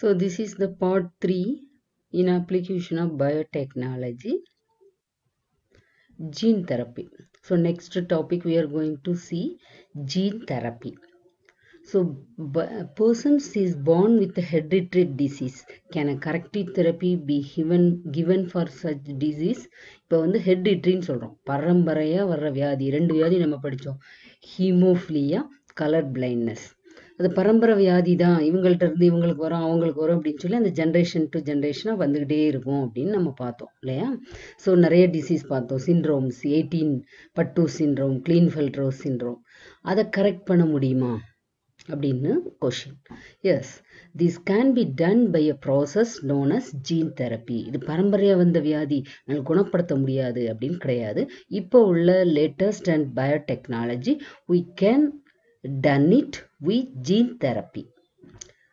So this is the part 3 in application of biotechnology gene therapy. So next topic we are going to see gene therapy. So persons is born with hereditary disease. Can a corrective therapy be given given for such disease? இப்போ வந்து ஹெரிடிட்ரின்னு சொல்கிறோம் பரம்பரையாக வர்ற வியாதி ரெண்டு வியாதி நம்ம படித்தோம் ஹீமோஃபிலியா கலர் அது பரம்பரை வியாதி தான் இவங்கள்ட்ட இருந்து இவங்களுக்கு வரும் அவங்களுக்கு வரும் அப்படின்னு சொல்லி அந்த ஜென்ரேஷன் டு ஜென்ரேஷனாக வந்துக்கிட்டே இருக்கும் அப்படின்னு நம்ம பார்த்தோம் இல்லையா ஸோ நிறைய டிசீஸ் பார்த்தோம் syndromes eighteen Patau syndrome Klinefelter syndrome அதை கரெக்ட் பண்ண முடியுமா அப்படின்னு question yes this can be done by a process known as gene therapy இது பரம்பரையாக வந்த வியாதி நம்ம குணப்படுத்த முடியாது அப்படின்னு கிடையாது இப்போ உள்ள latest and biotechnology we can done it with gene therapy.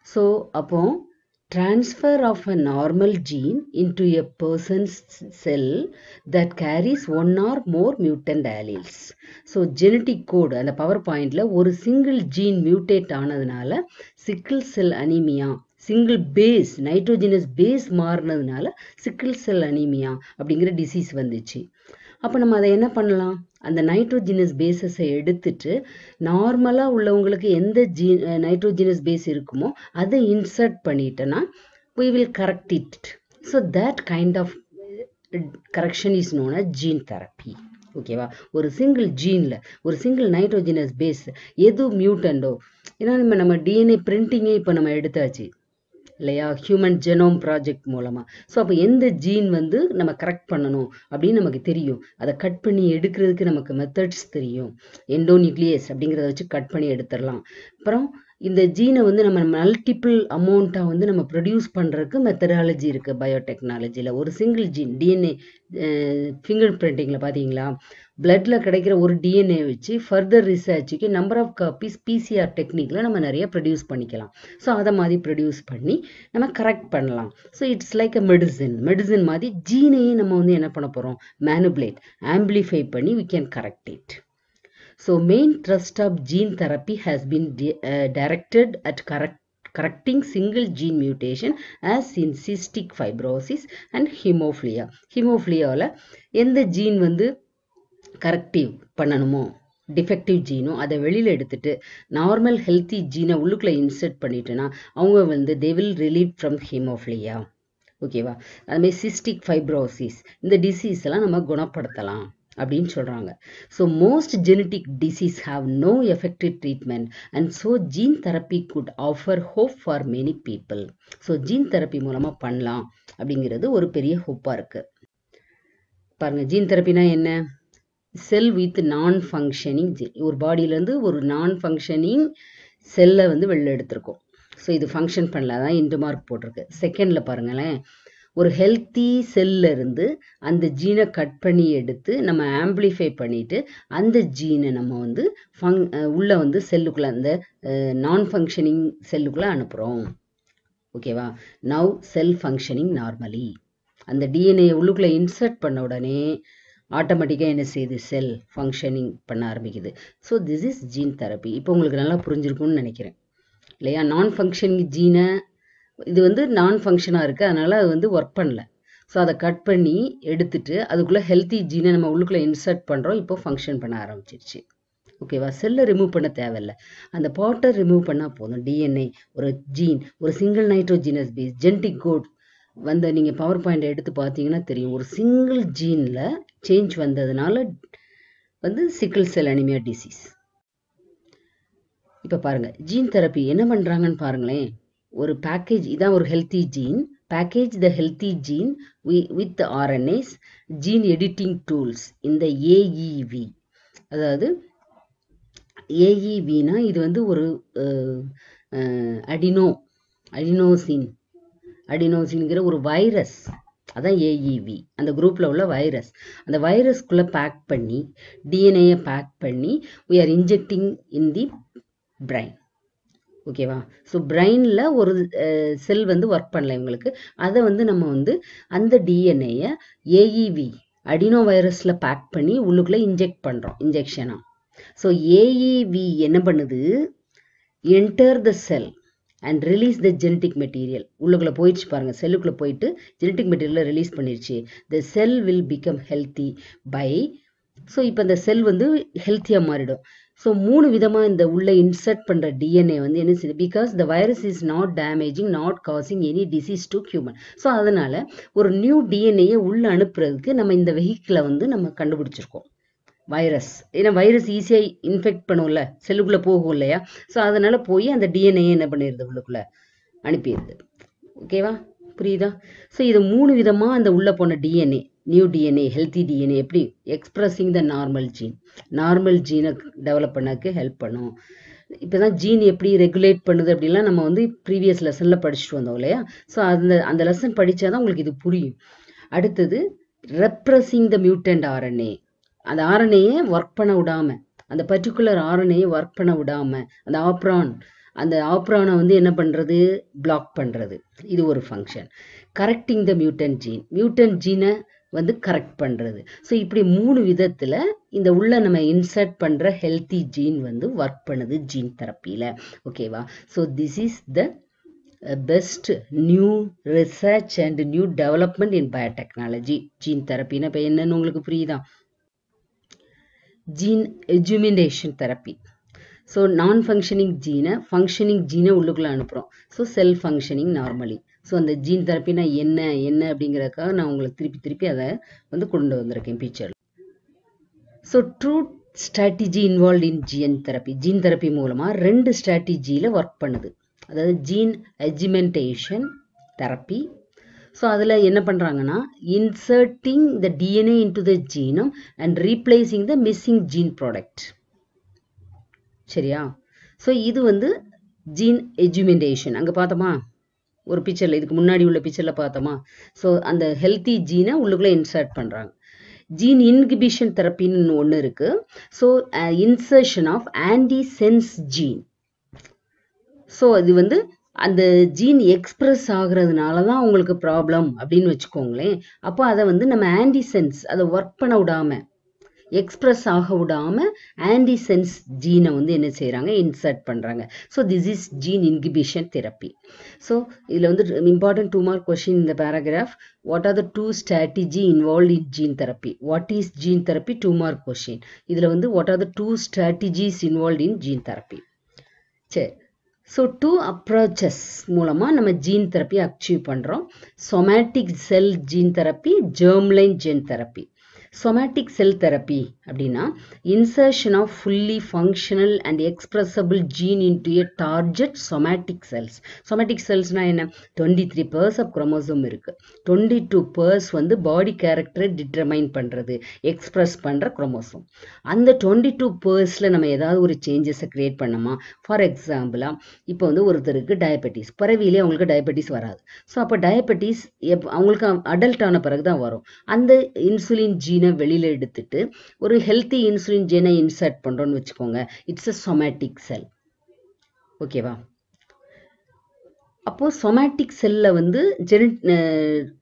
So, upon transfer of a normal gene into a person's cell that carries one or more mutant alleles. So, genetic code and the பவர்பாயிண்டில் ஒரு single gene mutate ஆனதுனால sickle cell anaemia single base nitrogenous base மாறினதுனால sickle cell anaemia அப்படிங்கிற disease வந்துச்சு அப்போ நம்ம அதை என்ன பண்ணலாம் அந்த நைட்ரோஜினஸ் பேஸஸை எடுத்துட்டு நார்மலாக உள்ளவங்களுக்கு எந்த ஜீ நைட்ரோஜினஸ் பேஸ் இருக்குமோ அதை இன்சர்ட் பண்ணிட்டோன்னா we will correct it so that kind of correction is known a gene therapy ஓகேவா ஒரு சிங்கிள் ஜீனில் ஒரு சிங்கிள் நைட்ரோஜினஸ் பேஸ் எது மியூட்டண்டோ ஏன்னா நம்ம நம்ம டிஎன்ஏ பிரிண்டிங்கே இப்போ நம்ம எடுத்தாச்சு இல்லையா ஹியூமன் ஜெனோம் ப்ராஜெக்ட் மூலமாக ஸோ அப்போ எந்த ஜீன் வந்து நம்ம கரெக்ட் பண்ணணும் அப்படின்னு நமக்கு தெரியும் அதை கட் பண்ணி எடுக்கிறதுக்கு நமக்கு மெத்தட்ஸ் தெரியும் எண்டோ நியூக்ளியஸ் அப்படிங்கிறத வச்சு கட் பண்ணி எடுத்துடலாம் அப்புறம் இந்த ஜீனை வந்து நம்ம மல்டிபிள் அமௌண்ட்டாக வந்து நம்ம ப்ரொடியூஸ் பண்ணுறதுக்கு மெத்தடாலஜி இருக்குது பயோடெக்னாலஜியில் ஒரு சிங்கிள் ஜீன் டிஎன்ஏ ஃபிங்கர் பிரிண்டிங்கில் பார்த்தீங்களா பிளட்ல கிடைக்கிற ஒரு டிஎன்ஏ வச்சு ஃபர்தர் ரிசர்ச்சுக்கு நம்பர் ஆஃப் காப்பீஸ் பிசிஆர் டெக்னிக்கில் நம்ம நிறைய ப்ரொடியூஸ் பண்ணிக்கலாம் ஸோ அதை மாதிரி ப்ரொடியூஸ் பண்ணி நம்ம கரெக்ட் பண்ணலாம் so it's like a medicine medicine மாதிரி ஜீனையே நம்ம வந்து என்ன பண்ண போகிறோம் மேனுபுலேட் ஆம்பிளிஃபை பண்ணி we can correct it so main thrust of gene therapy has been directed at correct correcting single gene mutation as in cystic fibrosis and haemophilia ஹிமோஃப்ளியாவில் எந்த ஜீன் வந்து கரெக்டிவ் பண்ணணுமோ டிஃபெக்டிவ் ஜீனோ அதை வெளியில் எடுத்துட்டு நார்மல் ஹெல்த்தி ஜீனை உள்ளுக்குள்ளே insert பண்ணிட்டோன்னா அவங்க வந்து they will relieve from haemophilia ஓகேவா அதுமாதிரி சிஸ்டிக் ஃபைப்ரோசிஸ் இந்த டிசீஸ் எல்லாம் நம்ம குணப்படுத்தலாம் அப்படின்னு சொல்கிறாங்க so most genetic disease have no effective treatment and so gene therapy good offer hope for many people so gene therapy மூலமாக பண்ணலாம் அப்படிங்கிறது ஒரு பெரிய ஹோப்பாக இருக்குது பாருங்கள் ஜீன் தெரப்பினா என்ன cell with non functioning gene ஒரு பாடியிலேருந்து ஒரு நான் ஃபங்க்ஷனிங் செல்லை வந்து வெளில எடுத்திருக்கோம் ஸோ இது ஃபங்க்ஷன் பண்ணல தான் இன்டு மார்க் போட்டிருக்கு செகண்டில் பாருங்களேன் ஒரு ஹெல்த்தி இருந்து அந்த ஜீனை கட் பண்ணி எடுத்து நம்ம ஆம்பிளிஃபை பண்ணிவிட்டு அந்த ஜீனை நம்ம வந்து ஃபங் உள்ளே வந்து செல்லுக்குள்ளே அந்த நான் ஃபங்க்ஷனிங் செல்லுக்குள்ளே அனுப்புகிறோம் ஓகேவா நவ் செல் ஃபங்க்ஷனிங் நார்மலி அந்த டிஎன்ஏ உள்ளுக்குள்ளே இன்சர்ட் பண்ண உடனே ஆட்டோமேட்டிக்காக என்ன செய்யுது செல் ஃபங்க்ஷனிங் பண்ண ஆரம்பிக்குது so this is gene therapy இப்போ உங்களுக்கு நல்லா புரிஞ்சிருக்கும்னு நினைக்கிறேன் இல்லையா நான் ஃபங்க்ஷனிங் ஜீனை இது வந்து நான் ஃபங்க்ஷனாக இருக்குது அதனால் அது வந்து ஒர்க் பண்ணல ஸோ அதை கட் பண்ணி எடுத்துட்டு அதுக்குள்ளே ஹெல்த்தி ஜீனை நம்ம உள்ளுக்குள்ளே இன்சர்ட் பண்ணுறோம் இப்போ ஃபங்க்ஷன் பண்ண ஆரம்பிச்சிருச்சு ஓகேவா செல்லை ரிமூவ் பண்ண தேவையில்ல அந்த பாட்டை ரிமூவ் பண்ணால் போதும் டிஎன்ஏ ஒரு ஜீன் ஒரு single nitrogenous base genetic code வந்த நீங்கள் பவர் பாயிண்ட் எடுத்து பார்த்தீங்கன்னா தெரியும் ஒரு சிங்கிள் ஜீனில் சேஞ்ச் வந்ததுனால வந்து சிக்கிள் செல் அனிமியா டிசீஸ் இப்போ பாருங்கள் ஜீன் தெரப்பி என்ன பண்ணுறாங்கன்னு பாருங்களேன் ஒரு பேக்கேஜ் இதான் ஒரு healthy gene package the healthy gene we with RNAs gene editing tools இந்த ஏஇவி e அதாவது ஏஇவினா e இது வந்து ஒரு அடினோ அடினோசின் அடினோசின்ங்கிற ஒரு வைரஸ் அதான் ஏஇவி e அந்த குரூப்பில் உள்ள வைரஸ் அந்த வைரஸ்குள்ளே பேக் பண்ணி டிஎன்ஏயை பேக் பண்ணி we are injecting in the brain ஓகேவா ஸோ பிரெயினில் ஒரு செல் வந்து ஒர்க் பண்ணல இவங்களுக்கு அதை வந்து நம்ம வந்து அந்த டிஎன்ஏயை ஏஇவி e அடினோ வைரஸில் பேக் பண்ணி உள்ளுக்குள்ளே இன்ஜெக்ட் பண்ணுறோம் இன்ஜெக்ஷனாக ஸோ ஏஇவி e என்ன பண்ணுது enter the cell and release the genetic material உள்ளுக்குள்ளே போயிடுச்சு பாருங்கள் செல்லுக்குள்ளே போயிட்டு ஜெனட்டிக் மெட்டீரியலை ரிலீஸ் பண்ணிடுச்சு the cell will become healthy by so இப்போ அந்த செல் வந்து ஹெல்த்தியாக மாறிடும் ஸோ மூணு விதமாக இந்த உள்ளே இன்சர்ட் பண்ணுற டிஎன்ஏ வந்து என்ன செய்யுது because the virus is not damaging not causing any disease to human so அதனால் ஒரு நியூ டிஎன்ஏயை உள்ளே அனுப்புறதுக்கு நம்ம இந்த வெஹிக்கிளை வந்து நம்ம கண்டுபிடிச்சிருக்கோம் வைரஸ் ஏன்னா வைரஸ் ஈஸியாக இன்ஃபெக்ட் பண்ணும்ல செல்லுக்குள்ளே போகும் இல்லையா ஸோ அதனால் போய் அந்த டிஎன்ஏ என்ன பண்ணிடுது உள்ளுக்குள்ளே அனுப்பிடுது ஓகேவா புரியுதா ஸோ இது மூணு விதமாக அந்த உள்ளே போன DNA new DNA healthy DNA எப்படி expressing the normal gene normal ஜீனை டெவலப் பண்ணக்கு ஹெல்ப் பண்ணும் இப்போ தான் ஜீன் எப்படி ரெகுலேட் பண்ணுது அப்படின்னா நம்ம வந்து ப்ரீவியஸ் லெசனில் படிச்சுட்டு வந்தோம் இல்லையா ஸோ அந்த அந்த லெசன் படித்தா தான் உங்களுக்கு இது புரியும் அடுத்தது ரெப்ரஸிங் த மியூட்டன்ட் ஆர்என்ஏ அந்த ஆரணையை ஒர்க் பண்ண விடாம அந்த பர்டிகுலர் ஆரணையை ஒர்க் பண்ண விடாம அந்த ஆப்ரான் அந்த ஆப்ரானை வந்து என்ன பண்ணுறது பிளாக் பண்ணுறது இது ஒரு function correcting the mutant gene mutant ஜீனை வந்து கரெக்ட் பண்ணுறது ஸோ இப்படி மூணு விதத்தில் இந்த உள்ள நம்ம இன்சர்ட் பண்ணுற ஹெல்த்தி ஜீன் வந்து ஒர்க் பண்ணுது ஜீன் தெரப்பியில் ஓகேவா so this is the best new research and new development in biotechnology gene தெரப்பின்னா இப்போ என்னன்னு உங்களுக்கு புரியுதான் gene adjumination therapy so non functioning ஜீனை ஃபங்க்ஷனிங் ஜீனை உள்ளுக்குள்ளே அனுப்புகிறோம் so cell functioning normally so அந்த ஜீன் நான் என்ன என்ன அப்படிங்கிறதுக்காக நான் உங்களுக்கு திருப்பி திருப்பி அதை வந்து கொண்டு வந்திருக்கேன் பிக்சரில் so two strategy involve in gene therapy gene therapy மூலமாக ரெண்டு ஸ்ட்ராட்டஜியில் ஒர்க் பண்ணுது அதாவது ஜீன் adjumentation தெரப்பி ஸோ அதில் என்ன பண்ணுறாங்கன்னா inserting the DNA into the genome and replacing the missing gene product சரியா ஸோ இது வந்து ஜீன் எஜுமெண்டேஷன் அங்கே பார்த்தோமா ஒரு பிக்சரில் இதுக்கு முன்னாடி உள்ள பிக்சரில் பார்த்தோமா ஸோ அந்த ஹெல்த்தி ஜீனை உள்ளுக்குள்ளே இன்சர்ட் பண்ணுறாங்க ஜீன் இன்ஹிபிஷன் தெரப்பின்னு ஒன்று இருக்குது so insertion of antisense gene so இது வந்து அந்த ஜீன் எக்ஸ்பிரஸ் ஆகுறதுனால தான் அவங்களுக்கு ப்ராப்ளம் அப்படின்னு வச்சுக்கோங்களேன் அப்போ அதை வந்து நம்ம ஆன்டிசென்ஸ் அதை ஒர்க் பண்ண விடாமல் எக்ஸ்பிரஸ் ஆக விடாமல் ஆன்டிசென்ஸ் ஜீனை வந்து என்ன செய்கிறாங்க இன்சர்ட் பண்ணுறாங்க so this is gene inhibition therapy so இதில் வந்து இம்பார்ட்டன்ட் டூ மார்க் கொஷின் இந்த paragraph what are the two strategy involve in gene therapy what is gene therapy two mark question இதில் வந்து what are the two strategies involve in gene therapy சரி so two approaches மூலமாக நம்ம gene therapy achieve பண்ணுறோம் somatic cell gene therapy germline gene therapy somatic cell therapy அப்படின்னா insertion of fully functional and expressible gene into a target somatic cells somatic செல்ஸ்னால் என்ன twenty three pairs of chromosome இருக்குது twenty two pairs வந்து body கேரக்டரை determine பண்ணுறது express பண்ணுற chromosome அந்த twenty two பர்ஸில் நம்ம ஏதாவது ஒரு சேஞ்சஸை க்ரியேட் பண்ணோமா ஃபார் எக்ஸாம்பிளாக இப்போ வந்து ஒருத்தருக்கு டயபெட்டிஸ் பிறவிலே அவங்களுக்கு டயபெட்டிஸ் வராது ஸோ அப்போ டயபெட்டிஸ் எப் அவங்களுக்கு அடல்ட் ஆன பிறகு தான் வரும் அந்த இன்சுலின் ஜீன் இன்சுலினை வெளியில் எடுத்துட்டு ஒரு ஹெல்த்தி இன்சுலின் ஜெனை இன்சர்ட் பண்ணுறோன்னு வச்சுக்கோங்க இட்ஸ் அ சொமேட்டிக் செல் ஓகேவா அப்போது சொமேட்டிக் செல்லில் வந்து ஜெனட்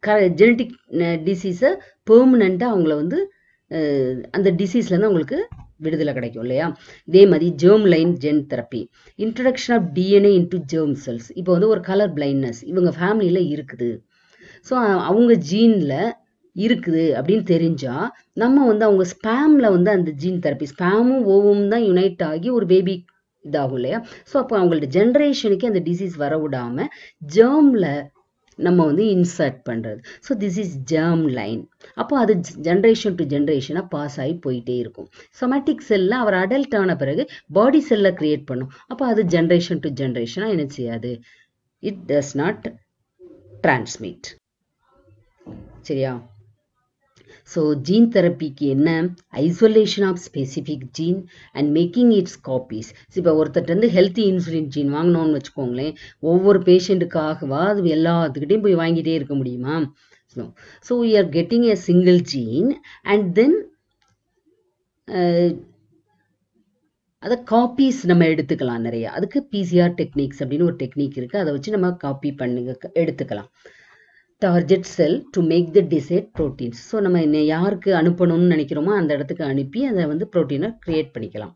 க ஜெனட்டிக் டிசீஸை பெர்மனண்ட்டாக அவங்கள வந்து அந்த டிசீஸ்லேருந்து அவங்களுக்கு விடுதலை கிடைக்கும் இல்லையா இதே மாதிரி germline gene therapy introduction of DNA into germ cells இப்போ வந்து ஒரு கலர் பிளைண்ட்னஸ் இவங்க ஃபேமிலியில் இருக்குது ஸோ அவங்க ஜீனில் இருக்குது அப்படின்னு தெரிஞ்சா நம்ம வந்து அவங்க ஸ்பேம்ல வந்து அந்த ஜீன் தெரப்பி ஸ்பேமும் ஓவும் தான் யுனைட் ஆகி ஒரு பேபி இதாகும் இல்லையா ஸோ அப்போ அவங்கள்ட்ட ஜென்ரேஷனுக்கு அந்த டிசீஸ் வர விடாம ஜேர்ம்ல நம்ம வந்து இன்சர்ட் பண்ணுறது so this is germline அப்போ அது ஜென்ரேஷன் டு ஜென்ரேஷனாக பாஸ் ஆகி போயிட்டே இருக்கும் சொமேட்டிக் செல்ல அவர் அடல்ட் ஆன பிறகு பாடி செல்லை க்ரியேட் பண்ணும் அப்போ அது ஜென்ரேஷன் டு ஜென்ரேஷனாக என்ன செய்யாது இட் டஸ் நாட் டிரான்ஸ்மிட் சரியா So ஜீன் தெரப்பிக்கு என்ன isolation of specific gene and making its copies இப்போ ஒருத்தர்கிட்ட ஹெல்த்தி இன்சுலின் ஜீன் வாங்கினோம்னு வச்சுக்கோங்களேன் ஒவ்வொரு பேஷண்ட்டுக்காகவா அது எல்லாத்துக்கிட்டையும் போய் வாங்கிட்டே இருக்க முடியுமா so so we are getting a single gene and then அதை காப்பீஸ் நம்ம எடுத்துக்கலாம் நிறைய அதுக்கு பிசிஆர் டெக்னிக்ஸ் அப்படின்னு ஒரு டெக்னிக் இருக்குது அதை வச்சு நம்ம காப்பி பண்ணுங்க எடுத்துக்கலாம் target cell to make the desired proteins so நம்ம என்ன யாருக்கு அனுப்பணும்னு நினைக்கிறோமோ அந்த இடத்துக்கு அனுப்பி அதை வந்து ப்ரோட்டீனை க்ரியேட் பண்ணிக்கலாம்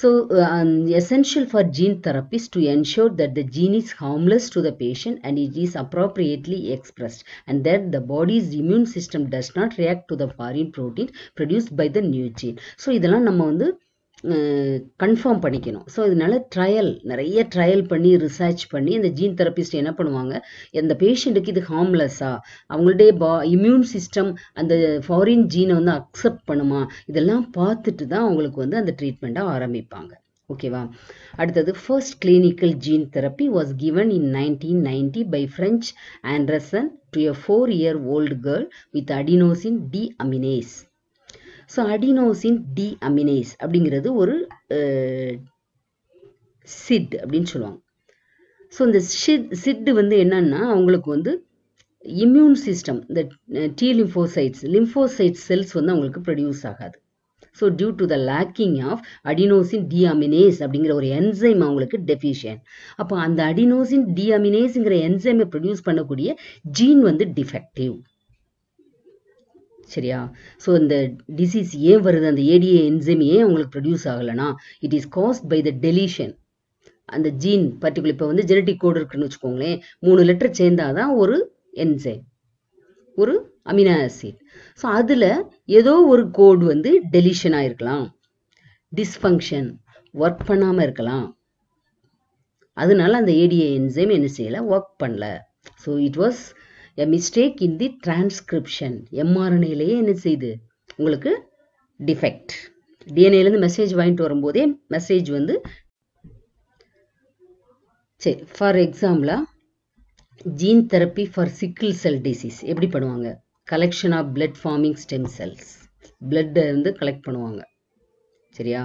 so essential for gene therapies to ensure that the gene is harmless to the patient and it is appropriately expressed and that the body's immune system does not react to the foreign protein produce by the new gene so இதெல்லாம் நம்ம வந்து confirm பண்ணிக்கணும் so இதனால trial நிறைய trial பண்ணி research பண்ணி இந்த gene therapist என்ன பண்ணுவாங்க எந்த பேஷண்ட்டுக்கு இது ஹார்ம்லெஸ்ஸா அவங்களுடைய பா இம்யூன் சிஸ்டம் அந்த ஃபாரின் ஜீனை வந்து அக்செப்ட் பண்ணுமா இதெல்லாம் பார்த்துட்டு தான் அவங்களுக்கு வந்து அந்த ட்ரீட்மெண்ட்டை ஆரம்பிப்பாங்க ஓகேவா அடுத்தது first clinical gene therapy was given in nineteen ninety by French Anderson to a four year old girl with adenosine deaminase so adenosine deaminase அப்படிங்கிறது ஒரு சிட் அப்படின்னு சொல்லுவாங்க ஸோ இந்த ஷிட் சிட்டு வந்து என்னன்னா அவங்களுக்கு வந்து இம்யூன் சிஸ்டம் இந்த டி லிம்போசைட்ஸ் லிம்போசைட் செல்ஸ் வந்து அவங்களுக்கு ப்ரொடியூஸ் ஆகாது so due to the lacking of adenosine deaminase அப்படிங்கிற ஒரு என்சைம் அவங்களுக்கு டெஃபிஷியன் அப்போ அந்த அடினோசின் டிஅமினேஸுங்கிற என்சைமை ப்ரொடியூஸ் பண்ணக்கூடிய ஜீன் வந்து டிஃபெக்டிவ் சரியா ஸோ இந்த டிசீஸ் ஏன் வருது அந்த ஏடிஏ என்சைம் ஏன் உங்களுக்கு ப்ரொடியூஸ் ஆகலைனா it is caused by the deletion அந்த ஜீன் பர்டிகுலர் இப்போ வந்து ஜெனட்டிக் கோடு இருக்குன்னு வச்சுக்கோங்களேன் மூணு லெட்டர் சேர்ந்தாதான் ஒரு என்சைம் ஒரு அமினோ ஆசிட் ஸோ அதில் ஏதோ ஒரு கோடு வந்து டெலிஷன் ஆயிருக்கலாம் டிஸ்ஃபங்க்ஷன் ஒர்க் பண்ணாமல் இருக்கலாம் அதனால அந்த ஏடிஏ என்சைம் என்ன செய்யலை ஒர்க் பண்ணல so it was a mistake in the transcription எம்ஆர்என்ஏலேயே என்ன செய்யுது உங்களுக்கு டிஃபெக்ட் டிஎன்ஏலேருந்து மெசேஜ் வாங்கிட்டு வரும்போதே மெசேஜ் வந்து சரி ஃபார் எக்ஸாம்பிளாக gene therapy for sickle cell disease எப்படி பண்ணுவாங்க collection of blood forming stem cells பிளட்டை வந்து கலெக்ட் பண்ணுவாங்க சரியா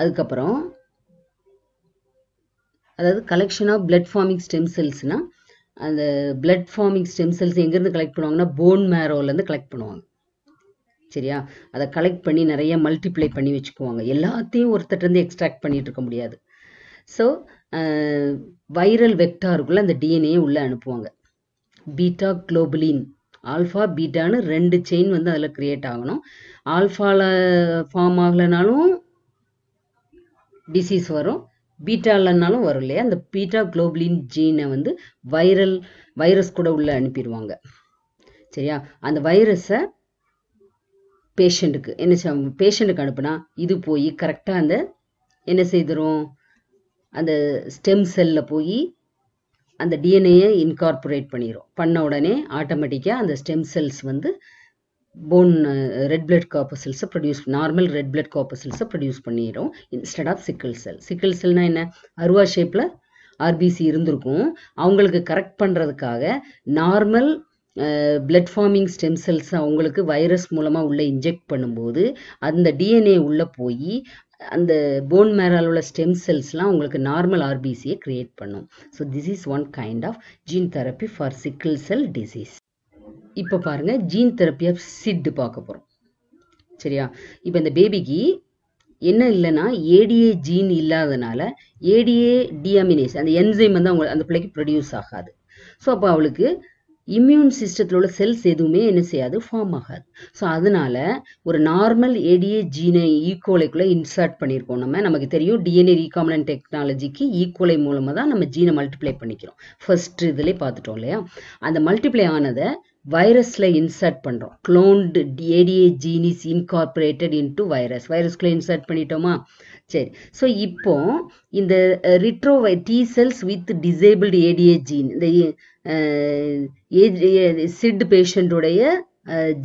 அதுக்கப்புறம் அதாவது collection of blood forming stem செல்ஸ்னால் அந்த பிளட் ஃபார்மிங் ஸ்டெம் செல்ஸ் எங்கேருந்து கலெக்ட் பண்ணுவாங்கன்னா போன் மேரோலேருந்து கலெக்ட் பண்ணுவாங்க சரியா அதை கலெக்ட் பண்ணி நிறைய மல்டிப்ளை பண்ணி வச்சுக்குவாங்க எல்லாத்தையும் ஒருத்தட்டேருந்து எக்ஸ்ட்ராக்ட் பண்ணிகிட்டு இருக்க முடியாது ஸோ வைரல் வெக்டாருக்குள்ளே அந்த டிஎன்ஏ உள்ளே அனுப்புவாங்க பீட்டா குளோபலின் ஆல்ஃபா பீட்டான்னு ரெண்டு செயின் வந்து அதில் க்ரியேட் ஆகணும் ஆல்ஃபாவில் ஃபார்ம் ஆகலைனாலும் டிசீஸ் வரும் பீட்டாலன்னாலும் வரும் இல்லையா அந்த பீட்டா குளோபலின் ஜீனை வந்து வைரல் வைரஸ் கூட உள்ள அனுப்பிடுவாங்க சரியா அந்த வைரஸை பேஷண்ட்டுக்கு என்ன பேஷண்ட்டுக்கு அனுப்புனா இது போய் கரெக்டாக அந்த என்ன செய்திரும் அந்த ஸ்டெம் செல்லில் போய் அந்த டிஎன்ஏயை இன்கார்பரேட் பண்ணிடும் பண்ண உடனே ஆட்டோமேட்டிக்காக அந்த ஸ்டெம் செல்ஸ் வந்து போன் ரெட் பிளட் காப்பசில்ஸை ப்ரொடியூஸ் நார்மல் ரெட் பிளட் காப்பசில்ஸை ப்ரொடியூஸ் பண்ணிடும் instead of sickle cell sickle செல்னால் என்ன அருவா ஷேப்பில் ஆர்பிசி இருந்திருக்கும் அவங்களுக்கு கரெக்ட் பண்ணுறதுக்காக normal blood forming stem cells அவங்களுக்கு வைரஸ் மூலமாக உள்ளே இன்ஜெக்ட் பண்ணும்போது அந்த டிஎன்ஏ உள்ளே போய் அந்த போன் மேரால் உள்ள ஸ்டெம் செல்ஸ்லாம் உங்களுக்கு நார்மல் ஆர்பிசியை க்ரியேட் பண்ணும் so this is one kind of gene therapy for sickle cell disease இப்போ பாருங்க ஜீன் தெரப்பி ஆஃப் சிட் பார்க்க போகிறோம் சரியா இப்போ இந்த பேபிக்கு என்ன இல்லைன்னா ஏடிஏ ஜீன் இல்லாதனால ஏடிஏ டிஎமினேஷன் அந்த என்சைம் வந்து அவங்க அந்த பிள்ளைக்கு ப்ரொடியூஸ் ஆகாது ஸோ அப்போ அவளுக்கு இம்யூன் சிஸ்டத்தில் உள்ள செல்ஸ் எதுவுமே என்ன செய்யாது ஃபார்ம் ஆகாது ஸோ அதனால ஒரு நார்மல் ஏடிஏ ஜீனை ஈக்குவலைக்குள்ளே இன்சர்ட் பண்ணியிருக்கோம் நம்ம நமக்கு தெரியும் டிஎன்ஏ ரீகாமன் டெக்னாலஜிக்கு ஈக்குவலை மூலமாக தான் நம்ம ஜீனை மல்டிப்ளை பண்ணிக்கிறோம் ஃபர்ஸ்ட் இதுலேயே பார்த்துட்டோம் இல்லையா அந்த மல்டிப்ளை ஆனதை வைரஸில் இன்சர்ட் பண்ணுறோம் cloned ADA gene is incorporated into virus வைரஸ்குள்ளே இன்சர்ட் பண்ணிட்டோமா சரி ஸோ இப்போ இந்த retro T cells with disabled ADA gene இந்த ஏஜ் சிட் பேஷண்ட்டுடைய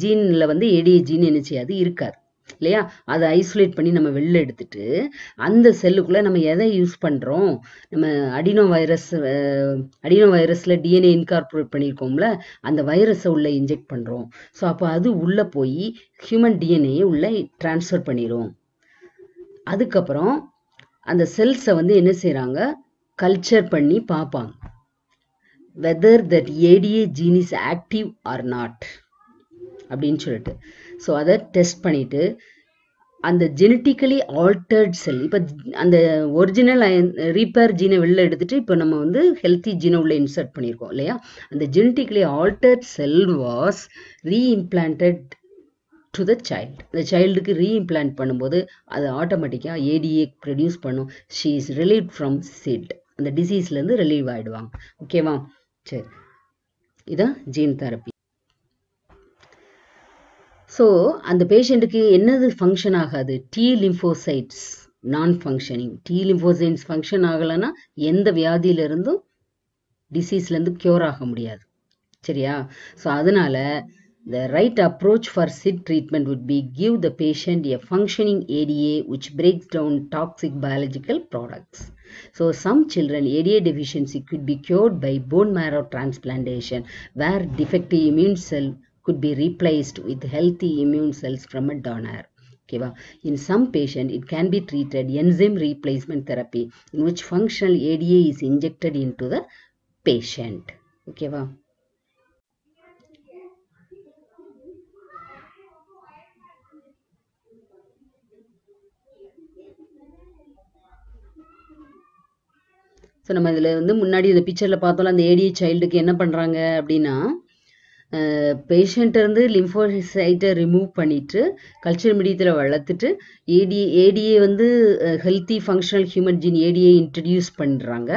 ஜீனில் வந்து ஏடிஏ ஜீன் என்ன செய்யாது இருக்காது இல்லையா அதை ஐசோலேட் பண்ணி நம்ம வெளில எடுத்துட்டு அந்த செல்லுக்குள்ள நம்ம எதை யூஸ் பண்றோம் நம்ம அடினோ வைரஸ் அடினோ வைரஸ்ல டிஎன்ஏ இன்கார்பரேட் பண்ணியிருக்கோம்ல அந்த வைரஸை உள்ள இன்ஜெக்ட் பண்றோம் ஸோ அப்போ அது உள்ள போய் ஹியூமன் டிஎன்ஏயை உள்ள டிரான்ஸ்ஃபர் பண்ணிடும் அதுக்கப்புறம் அந்த செல்ஸை வந்து என்ன செய்கிறாங்க கல்ச்சர் பண்ணி பார்ப்பாங்க whether that ADA gene is active or not அப்படின்னு சொல்லிட்டு ஸோ அதை டெஸ்ட் பண்ணிவிட்டு அந்த ஜெனட்டிக்கலி ஆல்டர்ட் செல் இப்போ அந்த ஒரிஜினல் ரீப்பேர் ஜீனை வெளில எடுத்துகிட்டு இப்போ நம்ம வந்து ஹெல்த்தி ஜீனை உள்ளே இன்சர்ட் பண்ணியிருக்கோம் இல்லையா அந்த genetically altered cell was reimplant to the child அந்த சைல்டுக்கு ரீஇம்ப்ளான்ட் பண்ணும்போது அது ஆட்டோமேட்டிக்காக ஏடிஏ ப்ரொடியூஸ் பண்ணும் she is relieve from SCID அந்த டிசீஸ்லேருந்து ரிலீவ் ஆகிடுவாங்க ஓகேவா சரி இதான் ஜீன் தெரப்பி ஸோ அந்த பேஷண்ட்டுக்கு என்னது ஃபங்க்ஷன் ஆகாது T lymphocytes non functioning T lymphocytes function ஆகலைன்னா எந்த வியாதியிலிருந்தும் டிசீஸ்லேருந்து க்யூர் ஆக முடியாது சரியா ஸோ அதனால the right approach for SCID treatment would be give the patient a functioning ADA which breaks down toxic biological products so some children ADA deficiency could be cured by bone marrow transplantation where defective immune cell could be replaced with healthy immune cells from a donor. Okay, in some patient, it can be treated enzyme replacement therapy in which functional ADA is injected into the patient. Okay, so நம்ம இதில் வந்து முன்னாடி இந்த பிக்சரில் பார்த்தோம்ல அந்த ATA சைல்டுக்கு என்ன பண்ணுறாங்க அப்படின்னா பேஷண்ட்டை இருந்து லிம்ஃபோசைட்டை ரிமூவ் பண்ணிட்டு கல்ச்சர் மீடியத்தில் வளர்த்துட்டு ஏடி ஏடிஏ வந்து healthy functional human gene ADA introduce பண்ணுறாங்க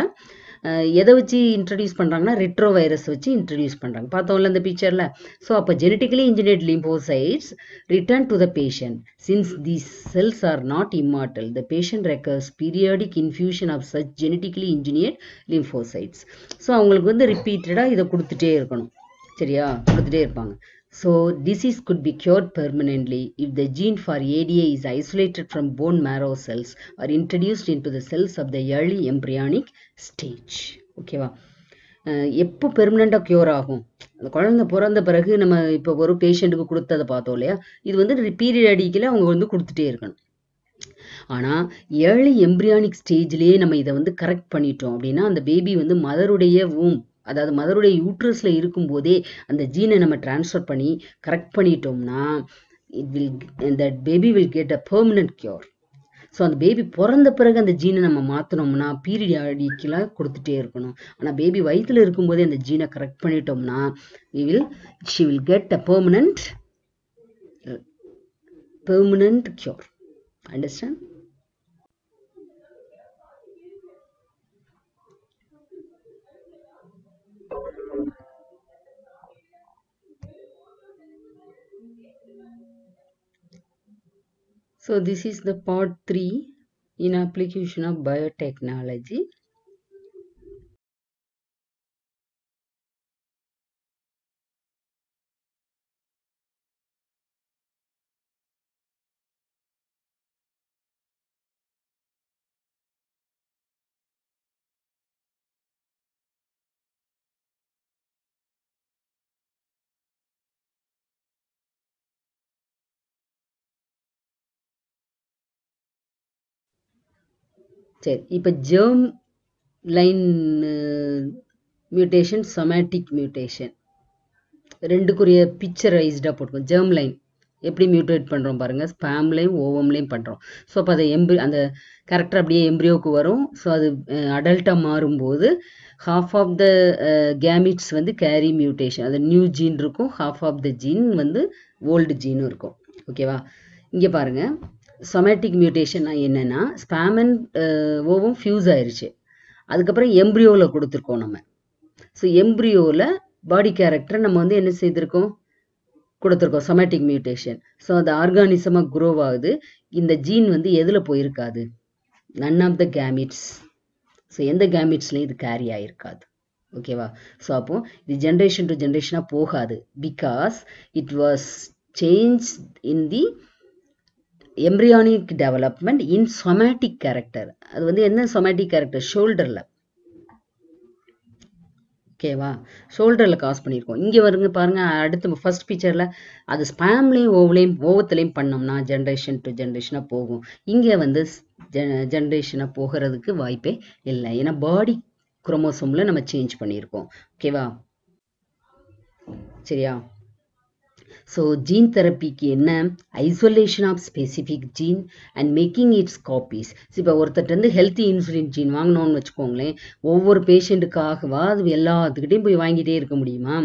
எதை வச்சு இன்ட்ரடியூஸ் பண்ணுறாங்கன்னா ரெட்ரோ வைரஸ் வச்சு இன்ட்ரடியூஸ் பண்ணுறாங்க பார்த்தோம்ல இந்த பிக்சரில் ஸோ அப்போ genetically engineered lymphocytes return to the patient since these cells are not immortal the patient requires periodic infusion of such genetically engineered lymphocytes so அவங்களுக்கு வந்து ரிப்பீட்டடாக இதை கொடுத்துட்டே இருக்கணும் சரியா கொடுத்துட்டே இருப்பாங்க so disease could be cured permanently if the gene for ADA is isolated from bone marrow cells are introduced into the cells of the early embryonic stage ஓகேவா எப்போ பெர்மனெண்டாக க்யூர் ஆகும் அந்த குழந்தை பிறந்த பிறகு நம்ம இப்போ ஒரு பேஷண்ட்டுக்கு கொடுத்ததை பார்த்தோம் இல்லையா இது வந்து பீரியட் அடிக்கல அவங்க வந்து கொடுத்துட்டே இருக்கணும் ஆனால் ஏழு எம்ப்ரியானிக் ஸ்டேஜ்லேயே நம்ம இதை வந்து கரெக்ட் பண்ணிட்டோம் அப்படின்னா அந்த பேபி வந்து மதருடைய ஊம் அதாவது மதருடைய யூட்ரஸில் இருக்கும்போதே அந்த ஜீனை நம்ம டிரான்ஸ்ஃபர் பண்ணி கரெக்ட் பண்ணிட்டோம்னா it will that baby will get a permanent cure so அந்த பேபி பிறந்த பிறகு அந்த ஜீனை நம்ம மாற்றினோம்னா பீரியடிக்கெலாம் கொடுத்துட்டே இருக்கணும் ஆனால் பேபி வயிற்றில் இருக்கும்போதே அந்த ஜீனை கரெக்ட் பண்ணிட்டோம்னா we will she will get a permanent permanent cure understand So this is the part 3 in application of biotechnology. சரி இப்போ germline mutation somatic mutation ரெண்டுக்குரிய பிக்சரைஸ்டாக போட்டுக்கோம் ஜெர்ம் லைன் எப்படி மியூட்டேட் பண்ணுறோம் பாருங்கள் ஸ்பேம்லேயும் ஓவம்லேயும் பண்ணுறோம் ஸோ அப்போ அதை எம்ப்ரி அந்த கேரக்டர் அப்படியே எம்ப்ரியோவுக்கு வரும் ஸோ அது அடல்ட்டாக மாறும்போது ஹாஃப் ஆஃப் த கேமிட்ஸ் வந்து கேரி மியூட்டேஷன் அது நியூ ஜீன் இருக்கும் ஹாஃப் ஆஃப் த ஜீன் வந்து ஓல்டு ஜீனும் இருக்கும் ஓகேவா இங்கே பாருங்கள் சொமேட்டிக் மியூட்டேஷன் என்னென்னா ஸ்பேமன் ஓவும் ஃப்யூஸ் ஆயிடுச்சு அதுக்கப்புறம் எம்ப்ரியோவில் கொடுத்துருக்கோம் நம்ம ஸோ எம்ப்ரியோவில் பாடி கேரக்டரை நம்ம வந்து என்ன செய்திருக்கோம் கொடுத்துருக்கோம் சொமேட்டிக் மியூட்டேஷன் ஸோ அது ஆர்கானிசமாக குரோவ் ஆகுது இந்த ஜீன் வந்து எதில் போயிருக்காது none of the gametes so எந்த கேமிட்ஸ்லையும் இது கேரி ஆகிருக்காது ஓகேவா ஸோ அப்போ இது ஜென்ரேஷன் டு ஜென்ரேஷனாக போகாது because it was change in the embryonic development in somatic character அது வந்து என்ன சொமேட்டிக் கேரக்டர் ஷோல்டரில் ஓகேவா ஷோல்டரில் காஸ் பண்ணியிருக்கோம் இங்கே வருங்க பாருங்கள் அடுத்து ஃபர்ஸ்ட் பிக்சரில் அது ஸ்பேம்லேயும் ஓவ்லேயும் ஓவத்துலேயும் பண்ணோம்னா ஜென்ரேஷன் டு ஜென்ரேஷனாக போகும் இங்கே வந்து ஜென்ரேஷனாக போகிறதுக்கு வாய்ப்பே இல்லை ஏன்னா பாடி குரோமோசோமில் நம்ம சேஞ்ச் பண்ணியிருக்கோம் ஓகேவா சரியா So ஜீன் தெரப்பிக்கு என்ன isolation of specific gene and making its copies இப்போ ஒருத்தர்கிட்ட ஹெல்த்தி இன்சுலின் ஜீன் வாங்கினோன்னு வச்சுக்கோங்களேன் ஒவ்வொரு பேஷண்ட்டுக்காகவா அது எல்லாத்துக்கிட்டையும் போய் வாங்கிட்டே இருக்க முடியுமா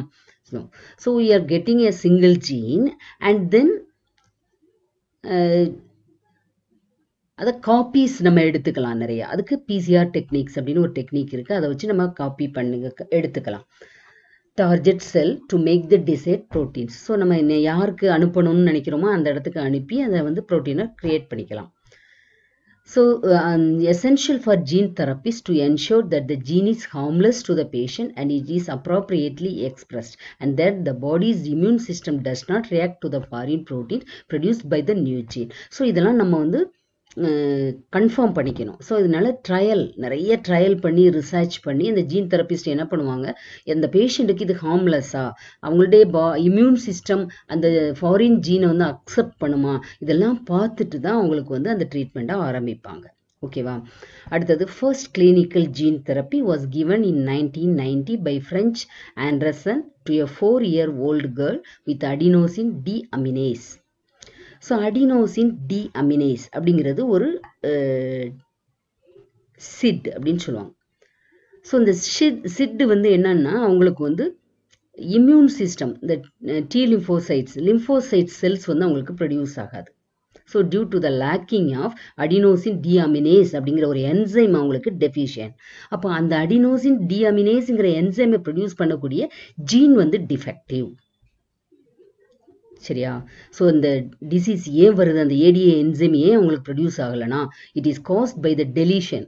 so so we are getting a single gene and then அதை காப்பீஸ் நம்ம எடுத்துக்கலாம் நிறைய அதுக்கு பிசிஆர் டெக்னிக்ஸ் அப்படின்னு ஒரு டெக்னிக் இருக்குது அதை வச்சு நம்ம காப்பி பண்ணுங்க எடுத்துக்கலாம் target cell to make the desired proteins so நம்ம என்ன யாருக்கு அனுப்பணும்னு நினைக்கிறோமோ அந்த இடத்துக்கு அனுப்பி அதை வந்து ப்ரோட்டீனை க்ரியேட் பண்ணிக்கலாம் so essential for gene therapies to ensure that the gene is harmless to the patient and it is appropriately expressed and that the body's immune system does not react to the foreign protein produce by the new gene so இதெல்லாம் நம்ம வந்து confirm பண்ணிக்கணும் so இதனால trial நிறைய trial பண்ணி research பண்ணி இந்த gene therapist என்ன பண்ணுவாங்க எந்த பேஷண்ட்டுக்கு இது ஹார்ம்லெஸ்ஸா அவங்களுடைய பா இம்யூன் சிஸ்டம் அந்த ஃபாரின் ஜீனை வந்து அக்செப்ட் பண்ணுமா இதெல்லாம் பார்த்துட்டு தான் அவங்களுக்கு வந்து அந்த ட்ரீட்மெண்ட்டை ஆரம்பிப்பாங்க ஓகேவா அடுத்தது first clinical gene therapy was given in nineteen ninety by French Anderson to a four year old girl with adenosine deaminase so adenosine deaminase அப்படிங்கிறது ஒரு சிட் அப்படின்னு சொல்லுவாங்க ஸோ இந்த ஷிட் சிட்டு வந்து என்னன்னா அவங்களுக்கு வந்து இம்யூன் சிஸ்டம் இந்த டி லிம்போசைட்ஸ் லிம்போசைட் செல்ஸ் வந்து அவங்களுக்கு ப்ரொடியூஸ் ஆகாது so due to the lacking of adenosine deaminase அப்படிங்கிற ஒரு என்சைம் அவங்களுக்கு டெஃபிஷியன் அப்போ அந்த அடினோசின் டிஅமினேஸுங்கிற என்சைமை ப்ரொடியூஸ் பண்ணக்கூடிய ஜீன் வந்து டிஃபெக்டிவ் சரியா ஸோ இந்த டிசீஸ் ஏன் வருது அந்த ஏடிஏ என்சைம் ஏன் உங்களுக்கு ப்ரொடியூஸ் ஆகலைன்னா it is caused by the deletion